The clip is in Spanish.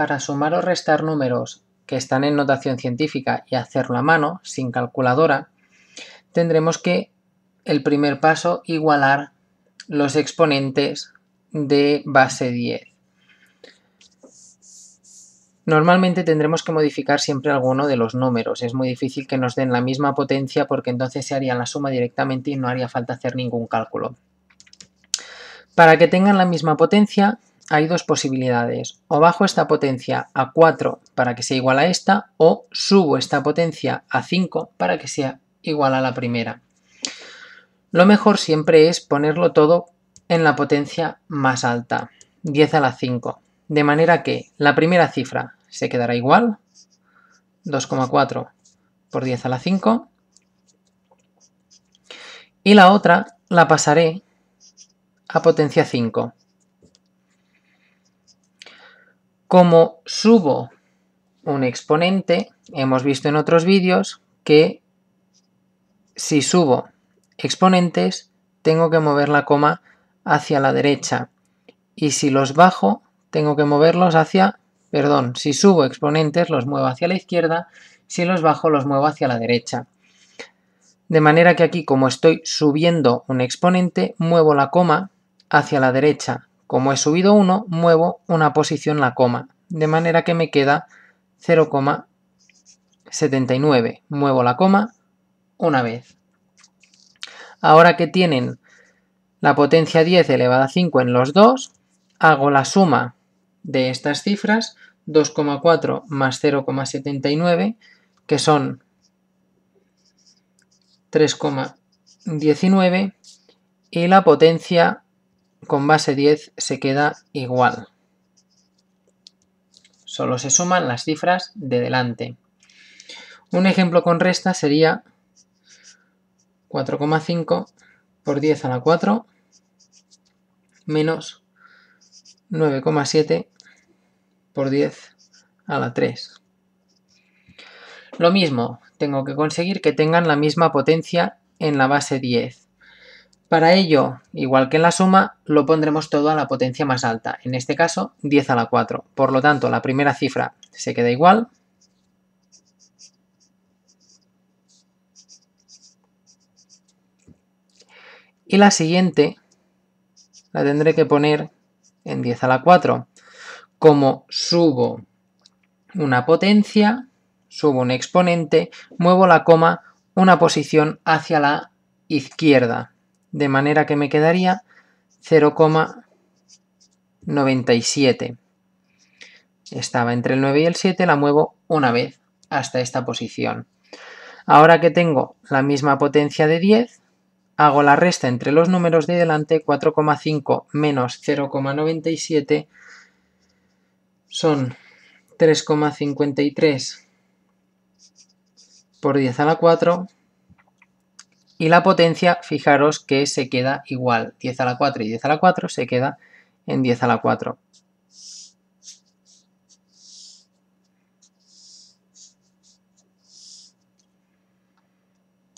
Para sumar o restar números que están en notación científica y hacerlo a mano, sin calculadora, tendremos que, el primer paso, igualar los exponentes de base 10. Normalmente tendremos que modificar siempre alguno de los números. Es muy difícil que nos den la misma potencia porque entonces se haría la suma directamente y no haría falta hacer ningún cálculo. Para que tengan la misma potencia, hay dos posibilidades. O bajo esta potencia a 4 para que sea igual a esta, o subo esta potencia a 5 para que sea igual a la primera. Lo mejor siempre es ponerlo todo en la potencia más alta, 10 a la 5. De manera que la primera cifra se quedará igual, 2,4 por 10 a la 5. Y la otra la pasaré a potencia 5. Como subo un exponente, hemos visto en otros vídeos que si subo exponentes, tengo que mover la coma hacia la derecha. Y si los bajo, tengo que moverlos hacia, perdón, si subo exponentes, los muevo hacia la izquierda, si los bajo, los muevo hacia la derecha. De manera que aquí, como estoy subiendo un exponente, muevo la coma hacia la derecha. Como he subido 1, muevo una posición la coma, de manera que me queda 0,79. Muevo la coma una vez. Ahora que tienen la potencia 10 elevada a 5 en los dos, hago la suma de estas cifras, 2,4 más 0,79, que son 3,19, y la potencia con base 10 se queda igual. Solo se suman las cifras de delante. Un ejemplo con resta sería 4,5 por 10 a la 4 menos 9,7 por 10 a la 3. Lo mismo, tengo que conseguir que tengan la misma potencia en la base 10. Para ello, igual que en la suma, lo pondremos todo a la potencia más alta, en este caso 10 a la 4. Por lo tanto, la primera cifra se queda igual. Y la siguiente la tendré que poner en 10 a la 4. Como subo una potencia, subo un exponente, muevo la coma una posición hacia la izquierda de manera que me quedaría 0,97. Estaba entre el 9 y el 7, la muevo una vez hasta esta posición. Ahora que tengo la misma potencia de 10, hago la resta entre los números de delante, 4,5 menos 0,97 son 3,53 por 10 a la 4 y la potencia, fijaros que se queda igual, 10 a la 4 y 10 a la 4 se queda en 10 a la 4.